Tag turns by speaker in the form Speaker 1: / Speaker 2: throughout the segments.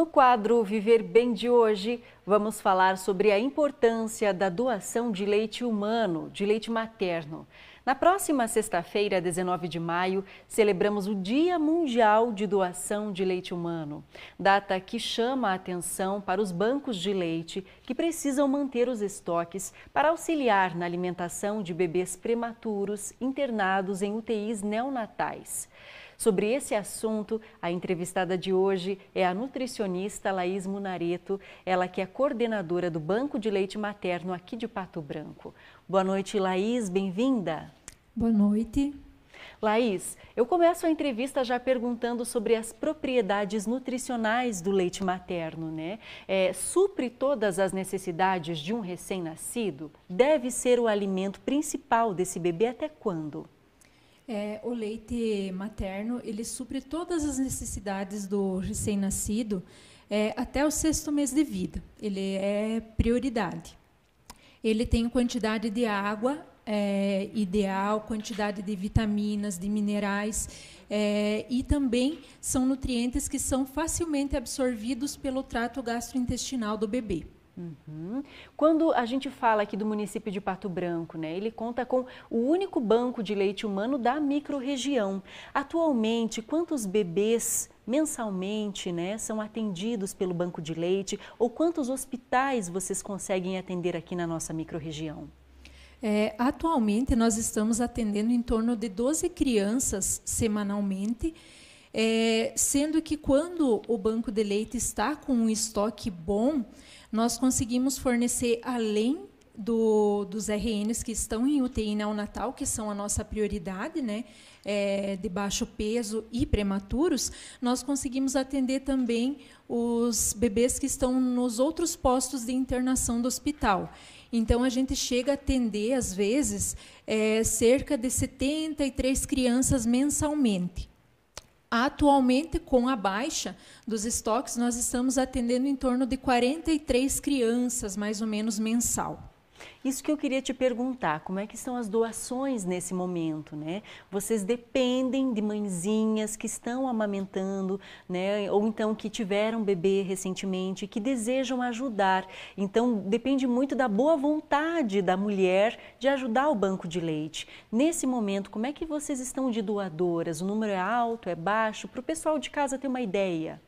Speaker 1: No quadro Viver Bem de hoje, vamos falar sobre a importância da doação de leite humano, de leite materno. Na próxima sexta-feira, 19 de maio, celebramos o Dia Mundial de Doação de Leite Humano, data que chama a atenção para os bancos de leite que precisam manter os estoques para auxiliar na alimentação de bebês prematuros internados em UTIs neonatais. Sobre esse assunto, a entrevistada de hoje é a nutricionista Laís Munareto, ela que é coordenadora do Banco de Leite Materno aqui de Pato Branco. Boa noite, Laís, bem-vinda.
Speaker 2: Boa noite.
Speaker 1: Laís, eu começo a entrevista já perguntando sobre as propriedades nutricionais do leite materno, né? É, supre todas as necessidades de um recém-nascido? Deve ser o alimento principal desse bebê até quando?
Speaker 2: É, o leite materno ele supre todas as necessidades do recém-nascido é, até o sexto mês de vida. Ele é prioridade. Ele tem quantidade de água é, ideal, quantidade de vitaminas, de minerais é, e também são nutrientes que são
Speaker 1: facilmente absorvidos pelo trato gastrointestinal do bebê. Uhum. Quando a gente fala aqui do município de Pato Branco, né, ele conta com o único banco de leite humano da microrregião. Atualmente, quantos bebês mensalmente né, são atendidos pelo banco de leite ou quantos hospitais vocês conseguem atender aqui na nossa microrregião?
Speaker 2: É, atualmente, nós estamos atendendo em torno de 12 crianças semanalmente. É, sendo que quando o banco de leite está com um estoque bom, nós conseguimos fornecer, além do, dos RNs que estão em UTI neonatal, que são a nossa prioridade, né, é, de baixo peso e prematuros, nós conseguimos atender também os bebês que estão nos outros postos de internação do hospital. Então, a gente chega a atender, às vezes, é, cerca de 73 crianças mensalmente. Atualmente, com a baixa
Speaker 1: dos estoques, nós estamos atendendo em torno de 43 crianças, mais ou menos, mensal. Isso que eu queria te perguntar, como é que estão as doações nesse momento, né? Vocês dependem de mãezinhas que estão amamentando, né? Ou então que tiveram bebê recentemente, que desejam ajudar. Então, depende muito da boa vontade da mulher de ajudar o banco de leite. Nesse momento, como é que vocês estão de doadoras? O número é alto, é baixo? Para o pessoal de casa ter uma ideia.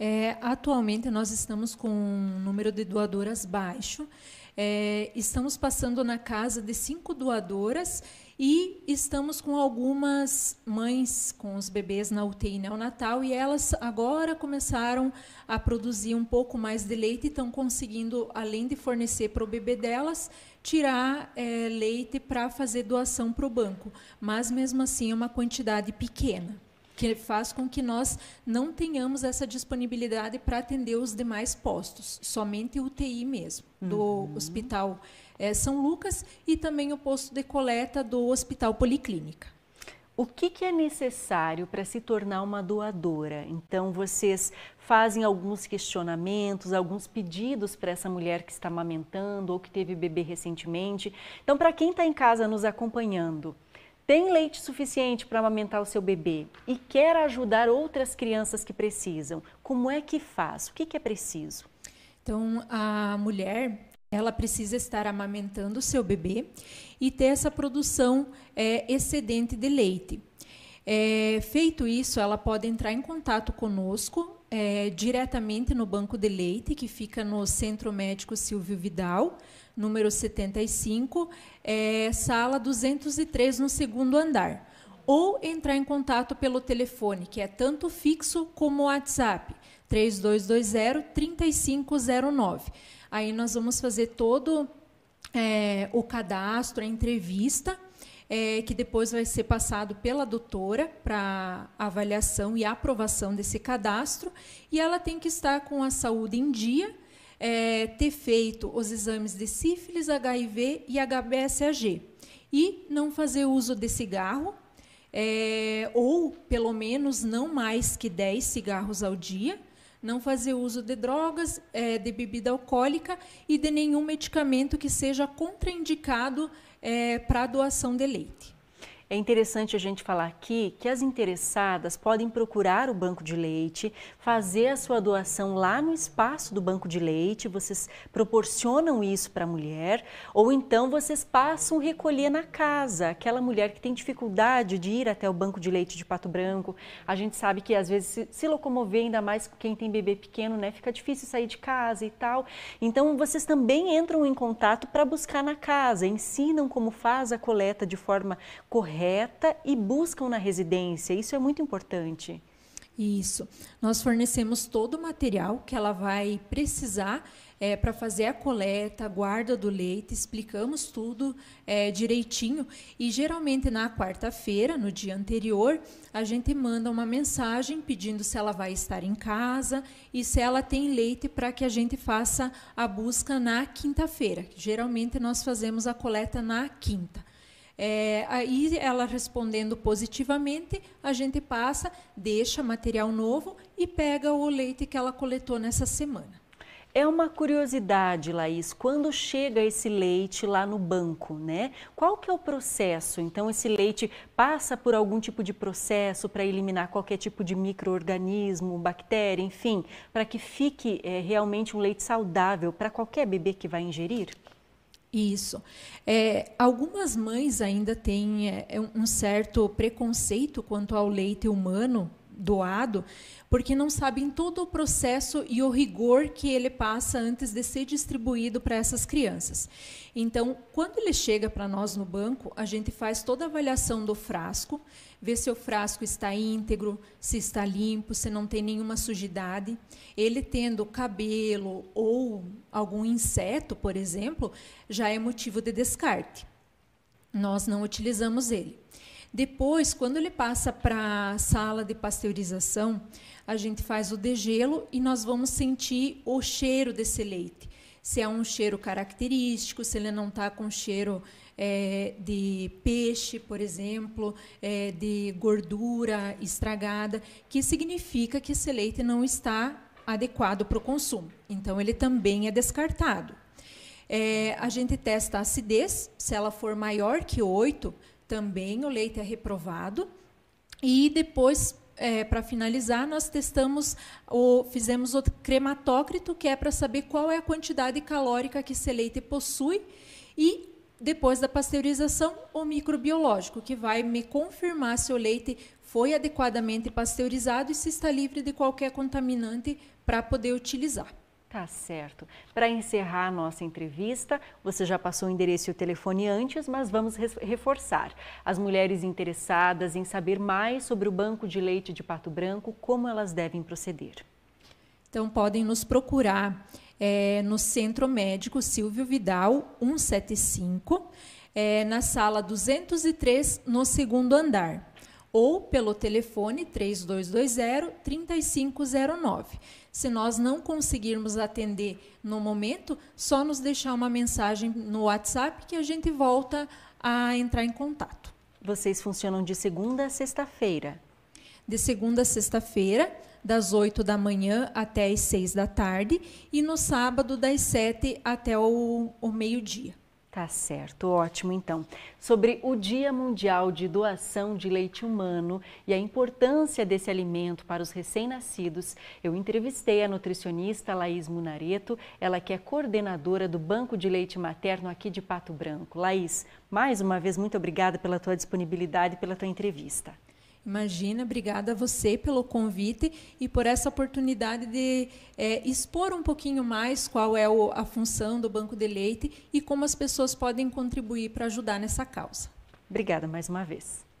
Speaker 1: É, atualmente nós estamos com um número de doadoras baixo.
Speaker 2: É, estamos passando na casa de cinco doadoras e estamos com algumas mães com os bebês na UTI neonatal e elas agora começaram a produzir um pouco mais de leite e estão conseguindo, além de fornecer para o bebê delas, tirar é, leite para fazer doação para o banco. Mas mesmo assim é uma quantidade pequena que faz com que nós não tenhamos essa disponibilidade para atender os demais postos, somente o UTI mesmo, do uhum.
Speaker 1: Hospital é, São Lucas
Speaker 2: e também o posto de coleta do Hospital Policlínica.
Speaker 1: O que, que, é necessário para se tornar uma doadora? Então, vocês fazem alguns questionamentos, alguns pedidos para essa mulher que está amamentando ou que teve bebê recentemente. Então, para quem está em casa nos acompanhando, tem leite suficiente para amamentar o seu bebê e quer ajudar outras crianças que precisam, como é que faz? O que, que é preciso? Então, a mulher ela
Speaker 2: precisa estar amamentando o seu bebê e ter essa produção é, excedente de leite. É, feito isso, ela pode entrar em contato conosco é, diretamente no Banco de Leite, que fica no Centro Médico Silvio Vidal, número 75, é, sala 203, no segundo andar. Ou entrar em contato pelo telefone, que é tanto fixo como WhatsApp, 3220-3509. Aí nós vamos fazer todo é, o cadastro, a entrevista é, que depois vai ser passado pela doutora para avaliação e aprovação desse cadastro. E ela tem que estar com a saúde em dia, é, ter feito os exames de sífilis, HIV e HBSAG. E não fazer uso de cigarro, é, ou pelo menos não mais que 10 cigarros ao dia não fazer uso de drogas, é, de bebida alcoólica e de nenhum medicamento
Speaker 1: que seja contraindicado é, para doação de leite. É interessante a gente falar aqui que as interessadas podem procurar o banco de leite, fazer a sua doação lá no espaço do banco de leite, vocês proporcionam isso para a mulher, ou então vocês passam recolher na casa, aquela mulher que tem dificuldade de ir até o banco de leite de Pato Branco. A gente sabe que às vezes se locomover, ainda mais quem tem bebê pequeno, né, fica difícil sair de casa e tal. Então vocês também entram em contato para buscar na casa, ensinam como faz a coleta de forma correta correta e buscam na residência. Isso é muito importante. Isso. Nós fornecemos
Speaker 2: todo o material que ela vai precisar é, para fazer a coleta, a guarda do leite, explicamos tudo é, direitinho. E geralmente na quarta-feira, no dia anterior, a gente manda uma mensagem pedindo se ela vai estar em casa e se ela tem leite para que a gente faça a busca na quinta-feira. Geralmente nós fazemos a coleta na quinta. É, aí ela respondendo positivamente, a gente passa, deixa material novo e pega o
Speaker 1: leite que ela coletou nessa semana. É uma curiosidade, Laís, quando chega esse leite lá no banco, né? Qual que é o processo? Então, esse leite passa por algum tipo de processo para eliminar qualquer tipo de microorganismo, bactéria, enfim, para que fique é, realmente um leite saudável para qualquer bebê que vai ingerir?
Speaker 2: Isso. É, algumas mães ainda têm é, um certo preconceito quanto ao leite humano, doado, porque não sabem todo o processo e o rigor que ele passa antes de ser distribuído para essas crianças. Então, quando ele chega para nós no banco, a gente faz toda a avaliação do frasco, vê se o frasco está íntegro, se está limpo, se não tem nenhuma sujidade. Ele tendo cabelo ou algum inseto, por exemplo, já é motivo de descarte. Nós não utilizamos ele. Depois, quando ele passa para a sala de pasteurização, a gente faz o degelo e nós vamos sentir o cheiro desse leite. Se é um cheiro característico, se ele não está com cheiro é, de peixe, por exemplo, é, de gordura estragada, que significa que esse leite não está adequado para o consumo. Então, ele também é descartado. É, a gente testa a acidez, se ela for maior que 8, também o leite é reprovado. E depois, é, para finalizar, nós testamos, ou fizemos o crematócrito, que é para saber qual é a quantidade calórica que esse leite possui. E depois da pasteurização, o microbiológico, que vai me confirmar se o leite foi adequadamente pasteurizado e se está livre de qualquer contaminante
Speaker 1: para poder utilizar. Tá certo. Para encerrar a nossa entrevista, você já passou o endereço e o telefone antes, mas vamos reforçar. As mulheres interessadas em saber mais sobre o banco de leite de Pato Branco, como elas devem proceder?
Speaker 2: Então, podem nos procurar é, no Centro Médico Silvio Vidal 175, é, na sala 203, no segundo andar ou pelo telefone 3220-3509. Se nós não conseguirmos atender no momento, só nos deixar uma mensagem no WhatsApp que a gente volta a entrar em contato. Vocês funcionam de segunda a sexta-feira? De segunda a sexta-feira, das 8 da manhã
Speaker 1: até as 6 da tarde, e no sábado, das 7 até o, o meio-dia. Tá certo, ótimo. Então, sobre o Dia Mundial de Doação de Leite Humano e a importância desse alimento para os recém-nascidos, eu entrevistei a nutricionista Laís Munareto, ela que é coordenadora do Banco de Leite Materno aqui de Pato Branco. Laís, mais uma vez, muito obrigada pela tua disponibilidade e pela tua entrevista.
Speaker 2: Imagina, obrigada a você pelo convite e por essa oportunidade de é, expor um pouquinho mais qual é o, a função do Banco de Leite e como as pessoas podem contribuir para ajudar nessa causa. Obrigada mais uma vez.